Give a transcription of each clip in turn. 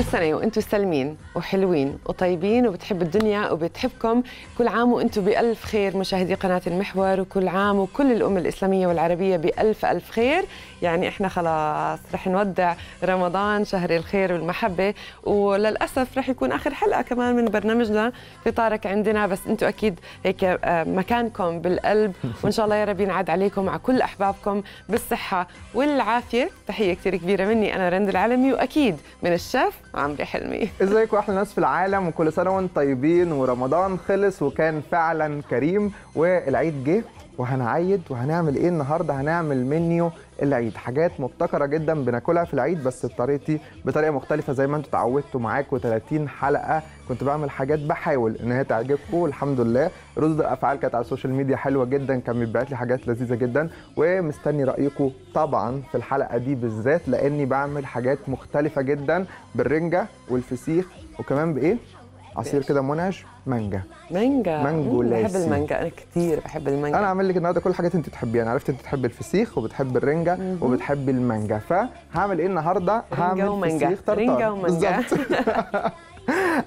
كل سنة وانتم سالمين وحلوين وطيبين وبتحب الدنيا وبتحبكم كل عام وانتم بألف خير مشاهدي قناة المحور وكل عام وكل الأم الإسلامية والعربية بألف ألف خير يعني احنا خلاص رح نودع رمضان شهر الخير والمحبة وللأسف رح يكون آخر حلقة كمان من برنامجنا في طارق عندنا بس انتم أكيد هيك آه، مكانكم بالقلب وإن شاء الله يا رب ينعاد عليكم وعلى كل أحبابكم بالصحة والعافية تحية كثير كبيرة مني أنا رند العلمي وأكيد من الشيف عمري حلمي ازيكم احلى ناس في العالم وكل سنه وانتم طيبين ورمضان خلص وكان فعلا كريم والعيد جه وهنعيد وهنعمل ايه النهارده هنعمل منيو العيد حاجات مبتكره جدا بناكلها في العيد بس بطريقتي بطريقه مختلفه زي ما انتم اتعودتوا معاكم 30 حلقه كنت بعمل حاجات بحاول ان هي تعجبكم والحمد لله ردود الافعال كانت على السوشيال ميديا حلوه جدا كان بيبعت لي حاجات لذيذه جدا ومستني رايكم طبعا في الحلقه دي بالذات لاني بعمل حاجات مختلفه جدا بالرنجه والفسيخ وكمان بايه عصير كده منعش مانجا مانجا مانجو لاسي بحب المانجا انا كتير بحب المانجا انا عامل لك النهارده كل الحاجات انت تحبيها انا عرفت انت تحبي الفسيخ وبتحبي الرنجه وبتحبي المانجا فهعمل ايه النهارده هعمل ومانجا. فسيخ طرطار رنجه ومانجا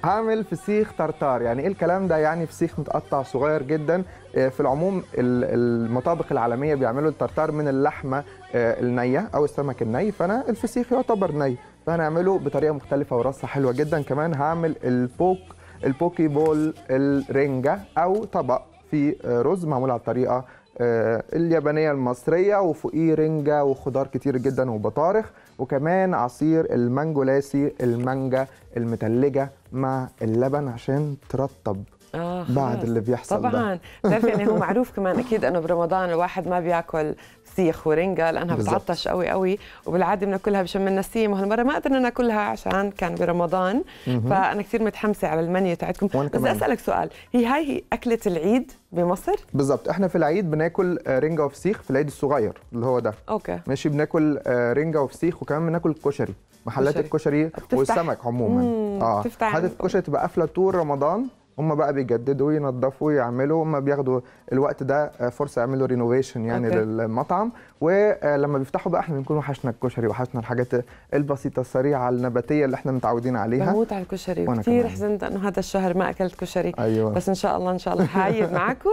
هعمل فسيخ طرطار يعني ايه الكلام ده يعني فسيخ متقطع صغير جدا آه، في العموم المطابخ العالميه بيعملوا الطرطار من اللحمه آه، النيه او السمك الني فانا الفسيخ يعتبر ني فهنعمله بطريقه مختلفه ورصه حلوه جدا كمان هعمل البوك البوكي بول الرنجة أو طبق فيه آه، رز معمول على الطريقة آه، اليابانية المصرية وفوقيه رنجة وخضار كتير جدا وبطارخ وكمان عصير المانجو لاسي المانجا المتلجة مع اللبن عشان ترطب آه بعد اللي بيحصل طبعا بتعرفي يعني هو معروف كمان اكيد انه برمضان الواحد ما بياكل سيخ ورنجة لأنها بتعطش قوي قوي وبالعادة بناكلها بشم النسيم وهالمرة ما قدرنا ناكلها عشان كان برمضان فأنا كثير متحمسة على المنيو تاعتكم بس أسألك سؤال هي هاي هي أكلة العيد بمصر؟ بالظبط احنا في العيد بناكل آه، رنجة وفسيخ في العيد الصغير اللي هو ده اوكي ماشي بناكل آه، رنجة وفسيخ وكمان بناكل كشري محلات الكشري والسمك عموما اه حاله الكشري تبقى قافله طول رمضان هم بقى بيجددوا ينظفوا يعملوا هم بياخدوا الوقت ده آه، فرصه يعملوا رينوفيشن يعني أوكي. للمطعم ولما بيفتحوا بقى احنا بنكون وحشنا الكشري وحشنا الحاجات البسيطه السريعه النباتيه اللي احنا متعودين عليها بموت على الكشري كتير حزنت انه هذا الشهر ما اكلت كشري أيوة. بس ان شاء الله ان شاء الله حايد معكم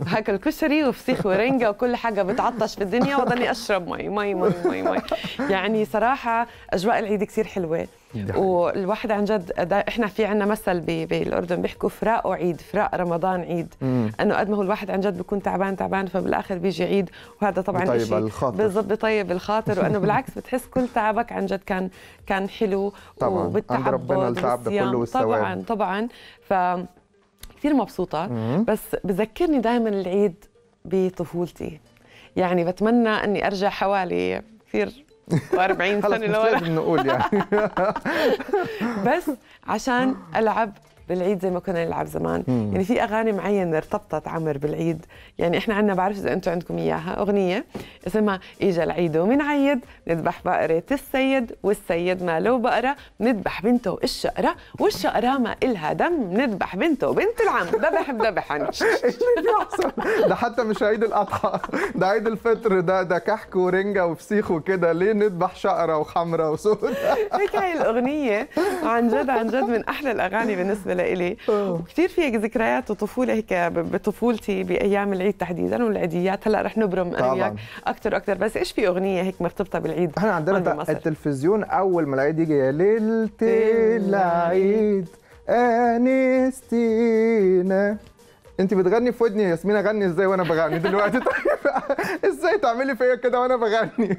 وهاكل كشري وفسيخ ورنجه وكل حاجه بتعطش في الدنيا وضلني اشرب مي مي مي مي, مي. يعني صراحه اجواء العيد كثير حلوه والواحد عن جد احنا في عندنا مثل بالاردن بيحكوا فراق وعيد فراق رمضان عيد مم. انه قد ما هو الواحد عن جد بيكون تعبان تعبان فبالاخر بيجي عيد وهذا طبعا شيء الخاطر بالضبط بطيب الخاطر وانه بالعكس بتحس كل تعبك عن جد كان كان حلو طبعا وبالتعب ربنا التعب ده كله والثواب طبعا طبعا ف كثير مبسوطة مم. بس بذكرني دائما العيد بطفولتي يعني بتمنى اني ارجع حوالي كثير و40 سنه لورا نقول يعني بس عشان العب بالعيد زي ما كنا نلعب زمان مم. يعني في اغاني معينه ارتبطت عمر بالعيد يعني احنا عندنا بعرف اذا انتم عندكم اياها اغنيه اسمها اجى العيد ومنعيد نذبح بقره السيد والسيد ما له بقره نذبح بنته الشقره والشقره ما الها دم نذبح بنته وبنت العم ذبح بذبح ده حتى مش عيد الاضحى ده عيد الفطر ده ده كحك ورنجه وفسيخ وكده ليه نذبح شقره وحمره وسودة هيك هاي الاغنيه عن جد عن جد من احلى الاغاني بالنسبه لإلي وكثير في ذكريات وطفوله هيك بطفولتي بايام العيد تحديدا والعيديات هلا رح نبرم انا وياك اكثر واكثر بس ايش في اغنيه هيك مرتبطه بالعيد احنا عندنا التلفزيون اول ما العيد يجي يا ليله العيد انستينا انت بتغني في ودني يا ياسمين اغني ازاي وانا بغني دلوقتي طيب ازاي تعملي فيا كده وانا بغني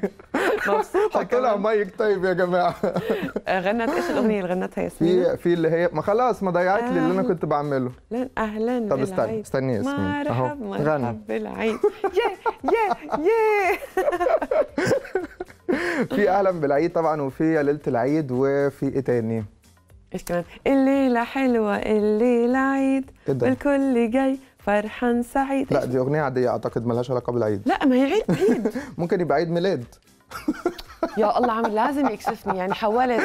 مبسوطه لها مايك طيب يا جماعه غنت ايش الاغنيه اللي غنتها ياسمين في في اللي هي ما خلاص ما ضيعت لي اللي انا كنت بعمله لا اهلا طب استني استني يا ياسمين اهو غني بالعين يا يا يا في اهلا بالعيد طبعا وفي يا ليله العيد وفي ايه تاني ايش كمان؟ الليلة حلوة الليلة عيد الكل جاي فرحان سعيد لا دي اغنية عادية اعتقد ملهاش علاقة بالعيد لا ما هي عيد عيد ممكن يبقى عيد ميلاد يا الله عم لازم يكسفني يعني حاولت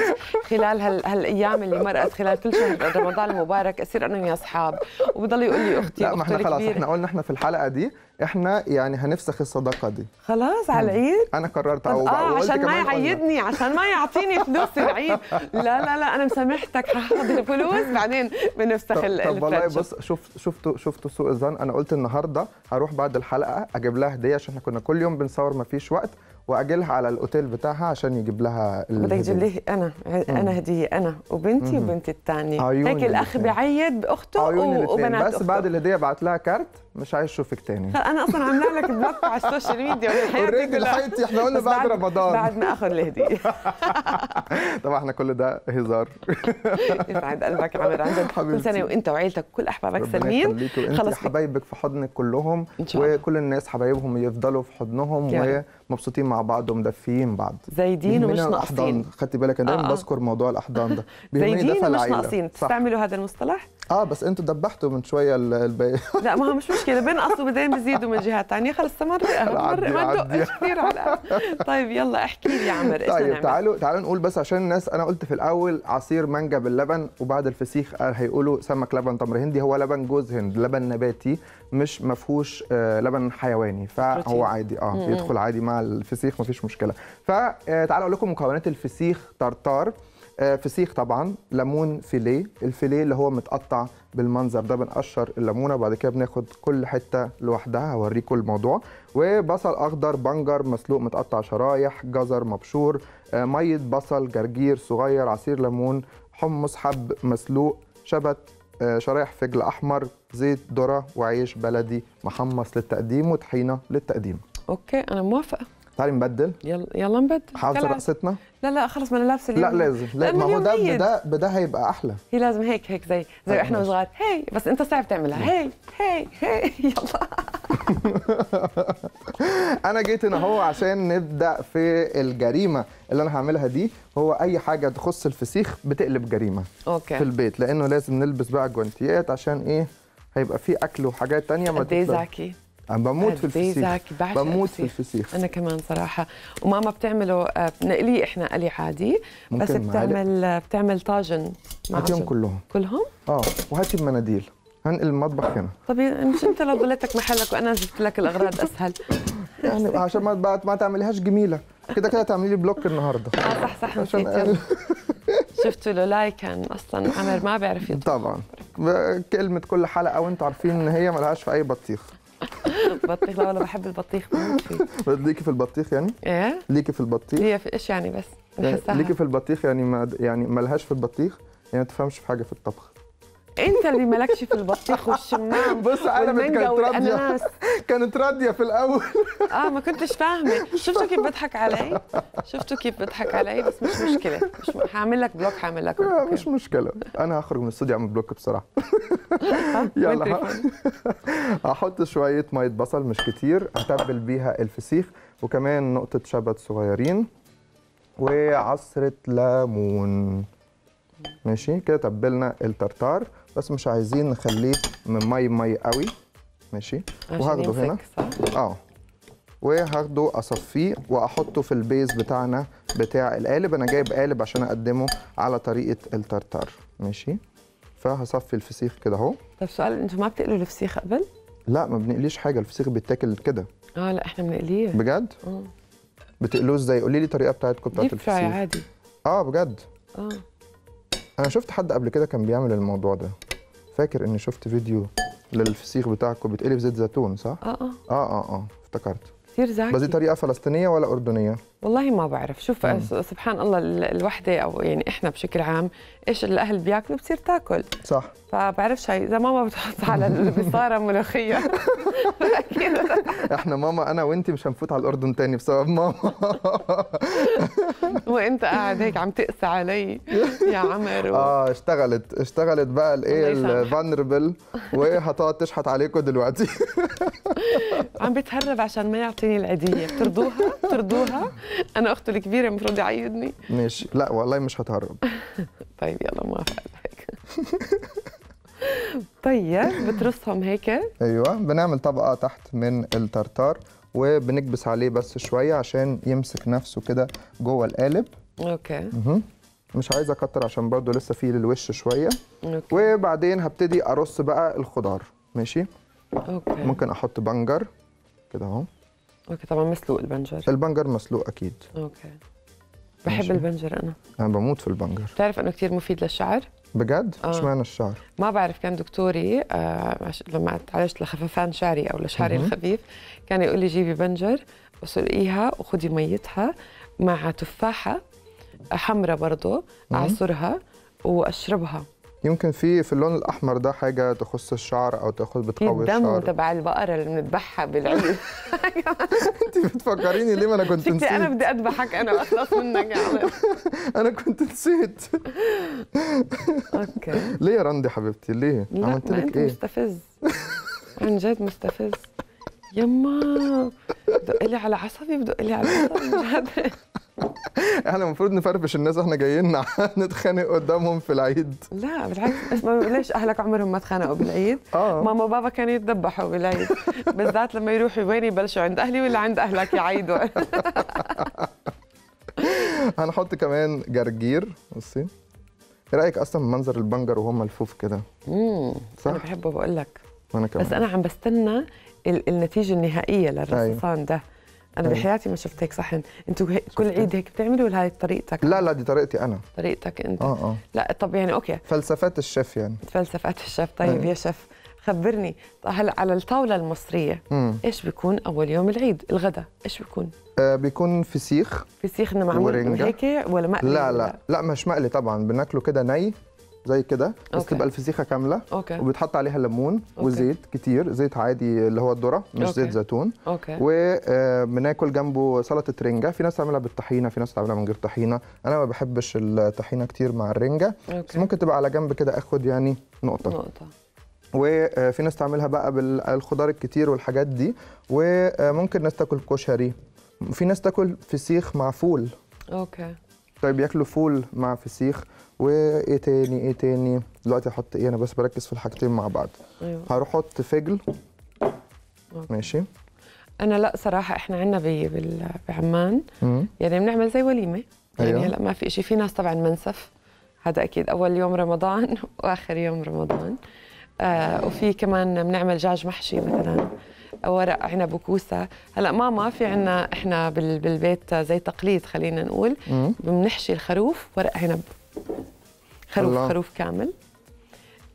خلال هال... هالايام اللي مرقت خلال كل شهر رمضان المبارك اصير انا ويا اصحاب وبضل يقول لي اختي لا ما احنا خلاص احنا قلنا احنا في الحلقه دي احنا يعني هنفسخ الصداقه دي خلاص على العيد انا قررت او اه عشان ما يعيدني عشان ما يعطيني فلوس العيد لا لا لا انا مسامحتك هاخد الفلوس بعدين بنفسخ ال طب والله بص شوف شفتوا شفتوا سوء الظن انا قلت النهارده هروح بعد الحلقه اجيب لها هديه عشان احنا كنا كل يوم بنصور ما فيش وقت واجلها على الاوتيل بتاعها عشان يجيب لها بدك تجيب لي انا انا هديه انا وبنتي وبنتي الثانيه هيك الاخ بعيد باخته وبنات بس أخته. بعد الهديه بعت لها كارت مش عايز اشوفك تاني انا اصلا عامله لك بلوك على السوشيال ميديا اوريدي لحقت احنا قلنا بعد رمضان بعد ما اخد الهديه طبعا احنا كل ده هزار يسعد قلبك يا عن عندك كل سنه وانت وعيلتك وكل احبابك سالمين خلاص حبايبك في حضنك كلهم وكل الناس حبايبهم يفضلوا في حضنهم ومبسوطين مع بعض ومدفيين بعض زايدين ومش ناقصين خدتي بالك انا دايما آه. بذكر موضوع الاحضان ده زايدين ومش ناقصين تستعملوا هذا المصطلح اه بس انتوا دبحتوا من شويه البي لا ما هو مش مشكله بين اصل بزيدوا من جهه ثانيه خلص مرقه مرقه ما ندقش كثير على طيب يلا احكي لي يا عمر ايش طيب تعالوا تعالوا نقول بس عشان الناس انا قلت في الاول عصير مانجا باللبن وبعد الفسيخ هيقولوا سمك لبن تمر هندي هو لبن جوز هند لبن نباتي مش ما فيهوش آه، لبن حيواني فهو عادي اه يدخل عادي مع الفسيخ مفيش مشكله فتعالوا آه، اقول لكم مكونات الفسيخ طرطار آه، فسيخ طبعا ليمون فيليه الفيليه اللي هو متقطع بالمنظر ده بنقشر الليمونه وبعد كده بناخد كل حته لوحدها هوريكم الموضوع وبصل اخضر بنجر مسلوق متقطع شرايح جزر مبشور آه، ميه بصل جرجير صغير عصير ليمون حمص حب مسلوق شبت آه، شرايح فجل احمر زيت ذره وعيش بلدي محمص للتقديم وطحينه للتقديم اوكي انا موافقه تعالي نبدل يلا يلا نبدل حافظه رقصتنا لا لا خلص ما انا لابسه اليوم لا لازم لا ما هو ده بده بده هيبقى احلى هي لازم هيك هيك زي زي احنا وصغار هي بس انت صعب تعملها هي هي هي يلا انا جيت هنا هو عشان نبدا في الجريمه اللي انا هعملها دي هو اي حاجه تخص الفسيخ بتقلب جريمه أوكي. في البيت لانه لازم نلبس بقى جوانتيات عشان ايه هيبقى في اكل وحاجات تانية ما قد إيه عم بموت في الفسيخ بموت في الفسيخ انا كمان صراحه وماما بتعمله آه، بنقلي احنا قلي عادي بس بتعمل بتعمل طاجن مع هاتيهم كلهم كلهم اه وهاتي المناديل هنقل المطبخ هنا طب مش انت لو ضليتك محلك وانا جبت لك الاغراض اسهل يعني عشان ما ما تعمليهاش جميله كده كده تعملي لي بلوك النهارده اه صح صح عشان شفتوا له لايك كان اصلا عمر ما بيعرف يطبخ طبعا كلمه كل حلقه وانتم عارفين ان هي ملهاش في اي بطيخ بطيخ لا والله بحب البطيخ ليكي في البطيخ يعني؟ ايه ليكي في البطيخ؟ هي في ايش يعني بس؟ يعني ليكي في البطيخ يعني ما يعني لهاش في البطيخ يعني ما تفهمش في حاجه في الطبخ انت اللي مالكش في البطيخ والشمام بص انا كانت راضيه كانت راضيه في الاول اه ما كنتش فاهمه شفتوا كيف بضحك علي شفتوا كيف بضحك علي بس مش مشكله مش هعمل لك بلوك هعمل لك بلوك. مش مشكله انا هخرج من الاستوديو اعمل بلوك بسرعه يلا هحط شويه ميه بصل مش كتير اتبل بيها الفسيخ وكمان نقطه شبت صغيرين وعصره ليمون ماشي كده تبلنا الترتار بس مش عايزين نخليه من مي مي قوي ماشي وهاخده هنا اه وهاخده اصفيه واحطه في البيز بتاعنا بتاع القالب انا جايب قالب عشان اقدمه على طريقه الترتار ماشي فهصفي الفسيخ كده اهو طب سؤال انتوا ما بتقلوا الفسيخ قبل لا ما بنقليش حاجه الفسيخ بيتاكل كده اه لا احنا بنقليه بجد اه بتقلوه ازاي قولي لي الطريقه بتاعتكم بتاعت الفسيخ عادي اه بجد اه انا شفت حد قبل كده كان بيعمل الموضوع ده فاكر اني شفت فيديو للفسيخ بتاعكم بتقلب زيت زيتون صح اه اه اه اه, آه. افتكرته كثير زعلت بس دي طريقه فلسطينيه ولا اردنيه والله ما بعرف شوف مم. سبحان الله الوحده او يعني احنا بشكل عام ايش الاهل بياكلوا بتصير تاكل صح فبعرفش هي اذا ماما بتحط على البصاره ملوخيه احنا ماما انا وانت مش هنفوت على الاردن تاني بسبب ماما وانت قاعد هيك عم تقسى علي يا عمر و... اه اشتغلت اشتغلت بقى الايه الفانربل وهتقعد تشحت عليكم دلوقتي عم بتهرب عشان ما يعطي اعطيني العيديه بترضوها بترضوها انا اخته الكبيره المفروض يعيدني ماشي لا والله مش هتهرب طيب يلا ما هيك طيب بترصهم هيك ايوه بنعمل طبقه تحت من التارتار وبنكبس عليه بس شويه عشان يمسك نفسه كده جوه القالب اوكي مه. مش عايزه اكتر عشان برضو لسه فيه للوش شويه أوكي. وبعدين هبتدي ارص بقى الخضار ماشي أوكي. ممكن احط بنجر كده اهو اوكي طبعا مسلوق البنجر البنجر مسلوق اكيد اوكي بحب ماشي. البنجر انا انا بموت في البنجر بتعرف انه كثير مفيد للشعر بجد؟ آه. اشمعنى معنى الشعر؟ ما بعرف كان دكتوري آه لما تعالجت لخففان شعري او لشعري الخفيف كان يقول لي جيبي بنجر وسلقيها وخذي ميتها مع تفاحه حمرة برضه اعصرها واشربها يمكن في في اللون الاحمر ده حاجه تخص الشعر او تخص بتقوي الشعر الدم تبع البقره اللي بنذبحها بالعيد انت بتفكريني ليه ما انا كنت نسيت انا بدي اذبحك انا اخلص منك يا انا كنت نسيت اوكي ليه يا رندي حبيبتي ليه عملت لك ايه مستفز عن جد مستفز يما بدق لي على عصبي بدق لي على عصبي احنا المفروض نفرفش الناس احنا جايين نتخانق قدامهم في العيد لا بالعكس ما ليش اهلك عمرهم ما اتخانقوا بالعيد آه. ماما وبابا كانوا يتذبحوا بالعيد بالذات لما يروحوا وين يبلشوا عند اهلي ولا عند اهلك يعيدوا هنحط كمان جرجير بصي ايه رايك اصلا منظر البنجر وهم الفوف كده امم صح انا بحبه بقول لك وانا كمان بس انا عم بستنى النتيجه النهائيه للرصاصان أيوه. ده انا طيب. بحياتي ما شفت هيك صحن انتوا كل عيد هيك بتعملوا ولا هاي طريقتك لا لا دي طريقتي انا طريقتك انت اه اه لا طب يعني اوكي فلسفات الشيف يعني فلسفات الشيف طيب إيه. يا شيف خبرني هلا على الطاوله المصريه مم. ايش بيكون اول يوم العيد الغداء ايش بيكون آه بيكون فسيخ انه معمول هيك ولا مقلي لا لا لا مش مقلي طبعا بناكله كده ني زي كده بس تبقى الفسيخه كامله أوكي. وبيتحط عليها ليمون وزيت كتير زيت عادي اللي هو الذره مش أوكي. زيت زيتون أوكي. وبناكل آه، جنبه سلطه رنجه في ناس تعملها بالطحينه في ناس تعملها من غير طحينه انا ما بحبش الطحينه كتير مع الرنجه أوكي. بس ممكن تبقى على جنب كده اخد يعني نقطه نقطه وفي آه، ناس تعملها بقى بالخضار الكتير والحاجات دي وممكن آه، ناس تاكل كشري في ناس تاكل فسيخ مع فول اوكي طيب ياكلوا فول مع فسيخ وايه تاني ايه تاني دلوقتي هحط ايه انا بس بركز في الحاجتين مع بعض أيوة. هروح احط فجل ماشي انا لا صراحه احنا عندنا بعمان يعني بنعمل زي وليمه يعني أيوة. هلا ما في شيء في ناس طبعا منسف هذا اكيد اول يوم رمضان واخر يوم رمضان آه وفي كمان بنعمل دجاج محشي مثلا ورق عنب وكوسه هلا ما ما في عنا احنا بالبيت زي تقليد خلينا نقول بنحشي الخروف ورق عنب خروف الله. خروف كامل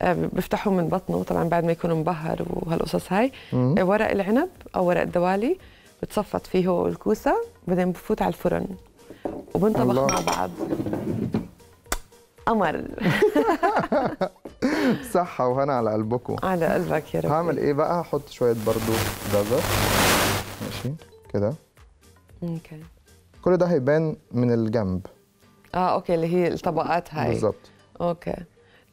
آه، بفتحوه من بطنه طبعا بعد ما يكون مبهر وهالقصص هاي مم. آه، ورق العنب او ورق الدوالي بتصفط فيه هو الكوسه بعدين بفوت على الفرن وبنطبخ مع بعض قمر صحة وهنا على قلبكم على قلبك يا رب هعمل ايه بقى هحط شوية برضو جزر ماشي كده اوكي كل ده هيبان من الجنب اه اوكي اللي هي الطبقات هاي بالظبط اوكي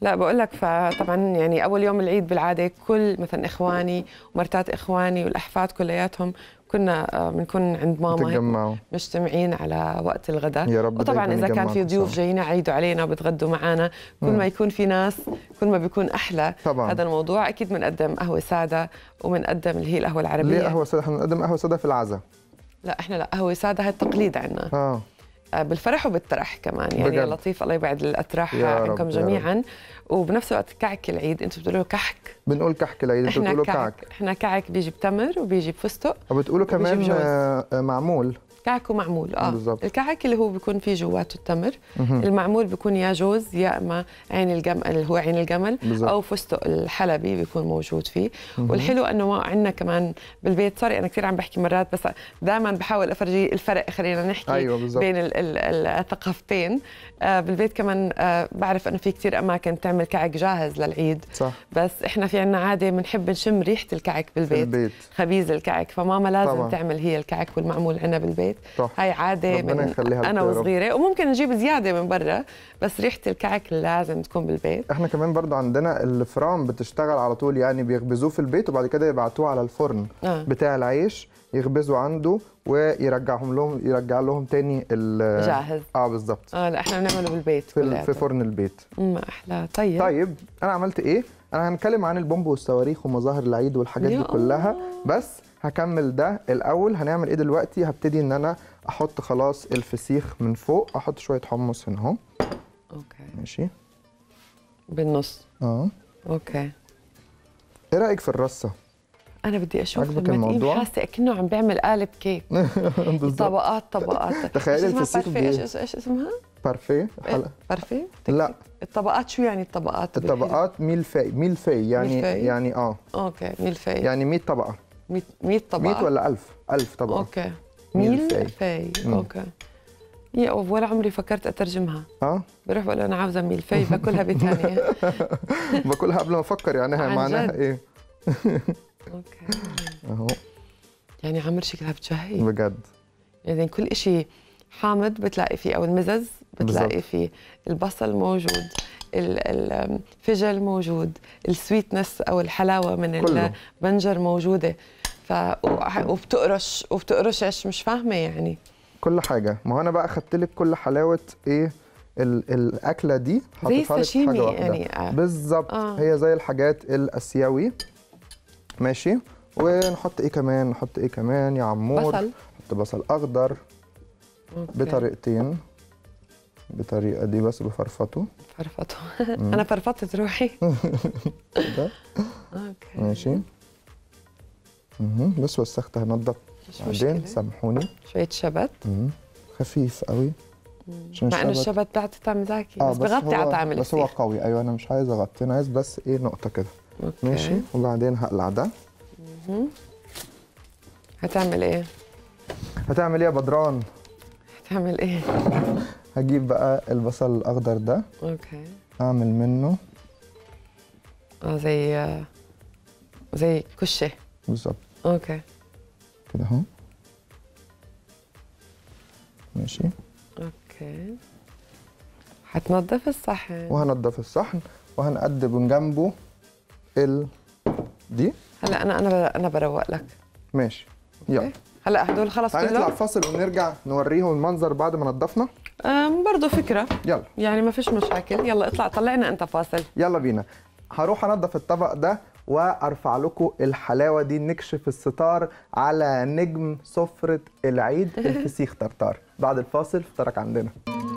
لا بقول لك فطبعا يعني اول يوم العيد بالعاده كل مثلا اخواني ومرتات اخواني والاحفاد كلياتهم كنا آه، بنكون عند ماما مجتمعين على وقت الغداء يا رب وطبعا اذا كان في ضيوف جايين عيدوا علينا وبتغدوا معنا كل ما يكون في ناس كل ما بيكون احلى طبعا. هذا الموضوع اكيد بنقدم قهوه ساده وبنقدم اللي هي القهوه العربيه ليه قهوه ساده احنا بنقدم قهوه ساده في العزاء لا احنا لا قهوه ساده هي التقليد عندنا اه آه، بالفرح وبالترح كمان يعني بجد. لطيف الله يبعد الاتراح عنكم جميعا وبنفس الوقت كعك العيد انتم بتقولوا كحك بنقول كحك العيد انتم بتقولوا كعك احنا كعك بيجي بتمر وبيجي بفستق وبتقولوا كمان آه، معمول كعك ومعمول اه بالزبط. الكعك اللي هو بيكون فيه جواته التمر مهم. المعمول بيكون يا جوز يا اما عين الجمل اللي هو عين الجمل بالزبط. او فستق الحلبي بيكون موجود فيه مهم. والحلو انه ما عندنا كمان بالبيت سوري انا كثير عم بحكي مرات بس دائما بحاول افرجي الفرق خلينا نحكي أيوة بين الـ الـ الثقافتين آه بالبيت كمان آه بعرف انه في كثير اماكن تعمل كعك جاهز للعيد صح. بس احنا في عندنا عاده بنحب نشم ريحه الكعك بالبيت, بالبيت. خبيز الكعك فماما لازم طبعا. تعمل هي الكعك والمعمول عندنا بالبيت البيت طح. هاي عاده من انا وصغيره وممكن نجيب زياده من برا بس ريحه الكعك لازم تكون بالبيت احنا كمان برضو عندنا الفرام بتشتغل على طول يعني بيخبزوه في البيت وبعد كده يبعتوه على الفرن آه. بتاع العيش يخبزوا عنده ويرجعهم لهم يرجع لهم تاني جاهز اه بالظبط اه لا احنا بنعمله بالبيت في, في فرن البيت امم احلى طيب طيب انا عملت ايه؟ انا هنتكلم عن البومب والصواريخ ومظاهر العيد والحاجات دي كلها بس هكمل ده الاول هنعمل ايه دلوقتي هبتدي ان انا احط خلاص الفسيخ من فوق احط شويه حمص هنا اهو اوكي ماشي بالنص اه اوكي ايه رايك في الرصه انا بدي اشوف لما الموضوع حاسه كانه عم بيعمل قالب كيك طبقات طبقات تخيل الفسيخ ايش ايش اسمها بارفيه بارفيه لا الطبقات شو يعني الطبقات الطبقات ميل في ميل في يعني ميل في. يعني اه اوكي ميل في يعني 100 طبقه 100 100 طبعا 100 ولا 1000 1000 طبعا اوكي 100 فاي اوكي يا ولا عمري فكرت اترجمها اه بروح بقول انا عاوزه 100 فاي باكلها بثانيه باكلها قبل ما افكر يعني معناها ايه اوكي اهو يعني عمر شكلها بتشهي بجد يعني كل شيء حامض بتلاقي فيه او المزز بتلاقي بالزبط. فيه البصل موجود الفجل موجود السويتنس او الحلاوه من كله. البنجر موجوده ف وبتقرش وبتقرشش مش فاهمه يعني كل حاجه ما هو انا بقى اخدت لك كل حلاوه ايه ال الاكله دي زي الساشيمي يعني آه. بالظبط آه. هي زي الحاجات الاسيوي ماشي ونحط ايه كمان نحط ايه كمان يا عمور بصل نحط بصل اخضر أوكي. بطريقتين بالطريقه دي بس بفرفطه فرفطه انا فرفطت روحي ده اوكي ماشي بس وسخت هنضف بعدين سامحوني شويه شبت خفيف قوي مع انه الشبت بيعطي طعم زاكي آه بس, بس بغطي على طعم بس هو قوي ايوه انا مش عايز اغطي انا عايز بس ايه نقطه كده ماشي وبعدين هقلع ده هتعمل ايه؟ هتعمل ايه يا بدران؟ هتعمل ايه؟ هجيب بقى البصل الاخضر ده اوكي اعمل منه اه زي آه، زي كشه بالظبط اوكي كده اهو ماشي اوكي هتنضف الصحن وهنضف الصحن وهنقدم من جنبه ال دي هلا انا انا انا بروق لك ماشي يلا هلا هدول خلص كلهم هنطلع فاصل ونرجع نوريهم المنظر بعد ما نضفنا أم برضه فكره يلا يعني ما فيش مشاكل يلا اطلع طلعنا انت فاصل يلا بينا هروح انضف الطبق ده وارفع لكم الحلاوه دي نكشف الستار على نجم سفره العيد الفسيخ طرطار بعد الفاصل فطارك عندنا